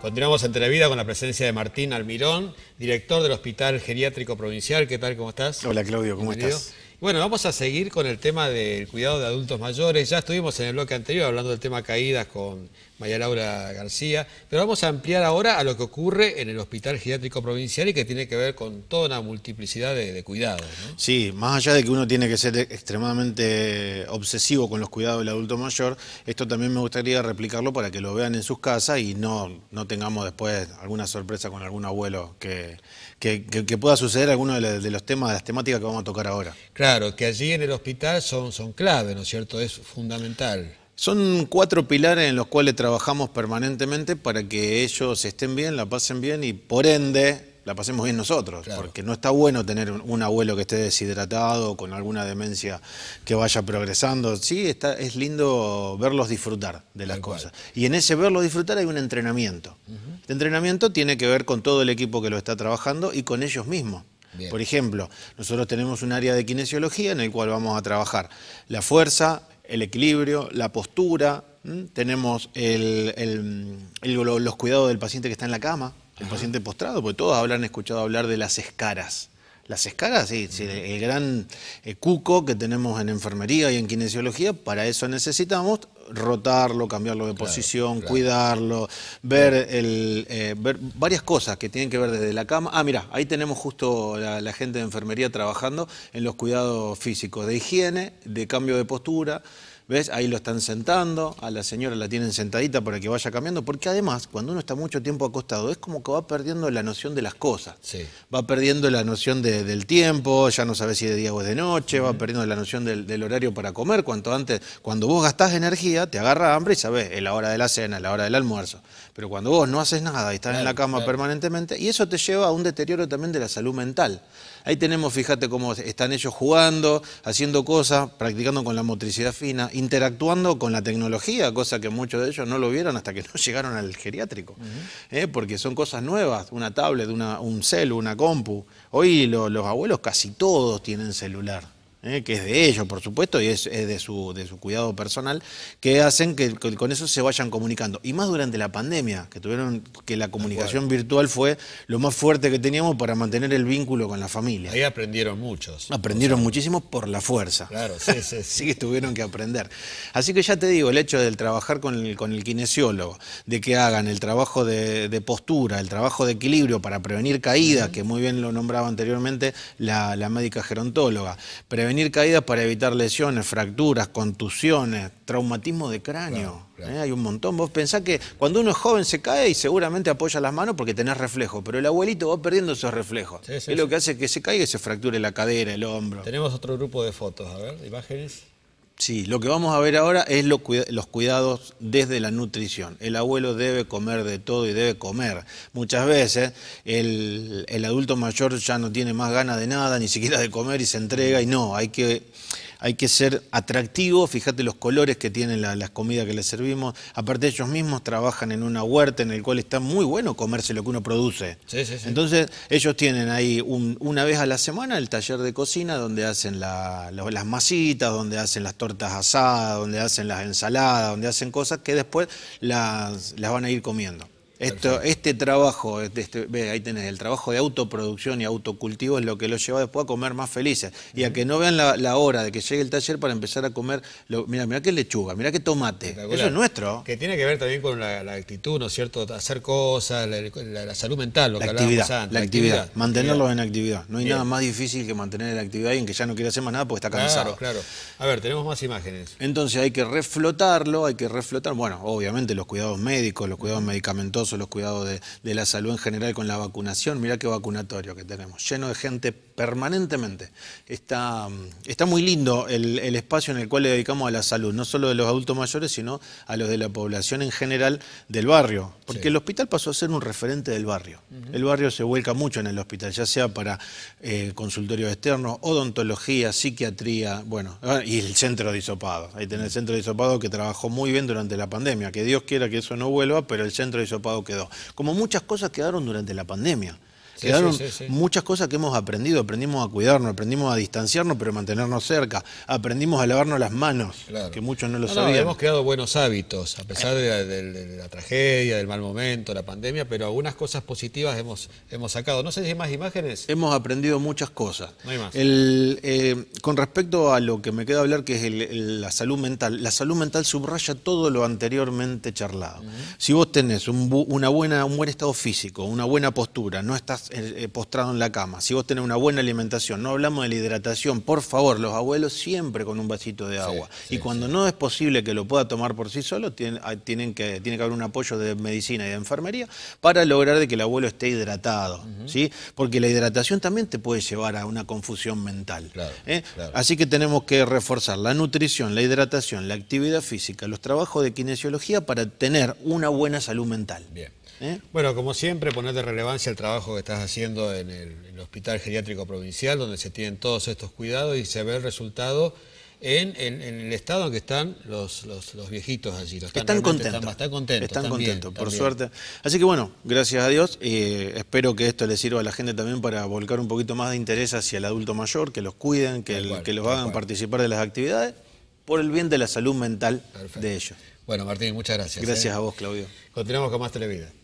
Continuamos entrevista con la presencia de Martín Almirón, director del Hospital Geriátrico Provincial. ¿Qué tal? ¿Cómo estás? Hola Claudio, ¿cómo estás? Bueno, vamos a seguir con el tema del cuidado de adultos mayores. Ya estuvimos en el bloque anterior hablando del tema caídas con María Laura García, pero vamos a ampliar ahora a lo que ocurre en el Hospital Geriátrico Provincial y que tiene que ver con toda una multiplicidad de, cuidados. Sí, más allá de que uno tiene que ser extremadamente obsesivo con los cuidados del adulto mayor, esto también me gustaría replicarlo para que lo vean en sus casas y no, no tengamos después alguna sorpresa con algún abuelo que, que, pueda suceder alguno de, los temas, de las temáticas que vamos a tocar ahora. Claro. Claro, que allí en el hospital son, clave, ¿no es cierto? Es fundamental. Son cuatro pilares en los cuales trabajamos permanentemente para que ellos estén bien, la pasen bien y por ende la pasemos bien nosotros, porque no está bueno tener un abuelo que esté deshidratado, con alguna demencia que vaya progresando. Sí, es lindo verlos disfrutar de las cosas. Y en ese verlos disfrutar hay un entrenamiento. Este El entrenamiento tiene que ver con todo el equipo que lo está trabajando y con ellos mismos. Por ejemplo, nosotros tenemos un área de kinesiología en el cual vamos a trabajar la fuerza, el equilibrio, la postura, tenemos los cuidados del paciente que está en la cama, el paciente postrado, porque todos habrán escuchado hablar de las escaras. Las escalas, sí, el gran eh, cuco que tenemos en enfermería y en kinesiología, para eso necesitamos rotarlo, cambiarlo de posición, cuidarlo, ver, el, eh, ver varias cosas que tienen que ver desde la cama. Ah, mira, ahí tenemos justo la, gente de enfermería trabajando en los cuidados físicos, de higiene, de cambio de postura, ¿Ves? Ahí lo están sentando, a la señora la tienen sentadita para que vaya cambiando, porque además, cuando uno está mucho tiempo acostado, es como que va perdiendo la noción de las cosas. Va perdiendo la noción del tiempo, ya no sabe si de día o es de noche, va perdiendo la noción del, horario para comer. Cuanto antes, cuando vos gastás energía, te agarra hambre y sabes es la hora de la cena, es la hora del almuerzo. Pero cuando vos no haces nada y estás en la cama permanentemente, y eso te lleva a un deterioro también de la salud mental. Ahí tenemos, fíjate cómo están ellos jugando, haciendo cosas, practicando con la motricidad fina, interactuando con la tecnología, cosa que muchos de ellos no lo vieron hasta que no llegaron al geriátrico, ¿eh? porque son cosas nuevas, una tablet, una, un celu, una compu. Hoy los abuelos casi todos tienen celular. ¿eh? que es de ellos, por supuesto, y es, de, su, de, su, cuidado personal, que hacen que, con eso se vayan comunicando. Y más durante la pandemia, que tuvieron que la comunicación virtual fue lo más fuerte que teníamos para mantener el vínculo con la familia. Ahí aprendieron muchos. Aprendieron muchísimo por la fuerza. Claro, sí, sí. sí. que tuvieron que aprender. Así que ya te digo, el hecho del trabajar con el, con el kinesiólogo, de que hagan el trabajo de, postura, el trabajo de equilibrio para prevenir caídas, que muy bien lo nombraba anteriormente la, la médica gerontóloga, prevenir Venir caídas para evitar lesiones, fracturas, contusiones, traumatismo de cráneo. ¿eh? Hay un montón. Vos pensás que cuando uno es joven se cae y seguramente apoya las manos porque tenés reflejo, pero el abuelito va perdiendo esos reflejos. es lo que hace que se caiga y se fracture la cadera, el hombro. Tenemos otro grupo de fotos, a ver, imágenes. Sí, lo que vamos a ver ahora es los cuidados desde la nutrición. El abuelo debe comer de todo y debe comer. Muchas veces el, el adulto mayor ya no tiene más ganas de nada, ni siquiera de comer y se entrega y no, hay que hay que ser atractivo, fíjate los colores que tienen las comidas que les servimos. Aparte ellos mismos trabajan en una huerta en el cual está muy bueno comerse lo que uno produce. Entonces ellos tienen ahí una vez a la semana el taller de cocina donde hacen las masitas, donde hacen las tortas asadas, donde hacen las ensaladas, donde hacen cosas que después las van a ir comiendo este trabajo, este, este, ahí tenés, el trabajo de autoproducción y autocultivo es lo que los lleva después a comer más felices. Y a que no vean la, hora de que llegue el taller para empezar a comer, mira, mira qué lechuga, mira qué tomate. Eso es nuestro. Que tiene que ver también con la, actitud, ¿no es cierto? Hacer cosas, la, salud mental, lo que actividad, hablábamos La actividad, mantenerlos en actividad. No hay nada más difícil que mantener la actividad y en que ya no quiere hacer más nada porque está cansado. Claro, claro. A ver, tenemos más imágenes. Entonces hay que reflotarlo, hay que reflotar, bueno, obviamente los cuidados médicos, los cuidados medicamentosos los cuidados de, la salud en general con la vacunación. mira qué vacunatorio que tenemos, lleno de gente permanentemente. Está, mm, está muy lindo el, espacio en el cual le dedicamos a la salud, no solo de los adultos mayores, sino a los de la población en general del barrio. Porque el hospital pasó a ser un referente del barrio. El barrio se vuelca mucho en el hospital, ya sea para eh, consultorios externos, odontología, psiquiatría, bueno, ah, y el centro de hisopado. Ahí tenés el centro de isopado que trabajó muy bien durante la pandemia. Que Dios quiera que eso no vuelva, pero el centro de isopado quedó. Como muchas cosas quedaron durante la pandemia. Quedaron muchas cosas que hemos aprendido. Aprendimos a cuidarnos, aprendimos a distanciarnos, pero mantenernos cerca. Aprendimos a lavarnos las manos, que muchos no lo sabían. hemos creado buenos hábitos, a pesar eh. de la, tragedia, del mal momento, la pandemia, pero algunas cosas positivas hemos, hemos sacado. No sé si hay más imágenes. Hemos aprendido muchas cosas. No hay más. Eh, con respecto a lo que me queda hablar, que es la salud mental, la salud mental subraya todo lo anteriormente charlado. Si vos tenés una buena, un buen estado físico, una buena postura, no estás eh, postrado en la cama, si vos tenés una buena alimentación, no hablamos de la hidratación, por favor, los abuelos siempre con un vasito de agua. y cuando no es posible que lo pueda tomar por sí solo, ah, tienen, que, tiene que haber un apoyo de medicina y de enfermería para lograr de que el abuelo esté hidratado, ¿sí? Porque la hidratación también te puede llevar a una confusión mental. ¿eh? Así que tenemos que reforzar la nutrición, la hidratación, la actividad física, los trabajos de kinesiología para tener una buena salud mental. Bien. ¿Eh? Bueno, como siempre, poner relevancia el trabajo que estás haciendo en el, Hospital Geriátrico Provincial, donde se tienen todos estos cuidados y se ve el resultado en, el estado en que están los, viejitos allí. están, contentos. Están, contentos. Están, contentos, por suerte. Así que bueno, gracias a Dios. y espero que esto le sirva a la gente también para volcar un poquito más de interés hacia el adulto mayor, que los cuiden, que, los hagan participar de las actividades por el bien de la salud mental de ellos. Bueno, Martín, muchas gracias. ¿eh? Gracias a vos, Claudio. Continuamos con más Televida.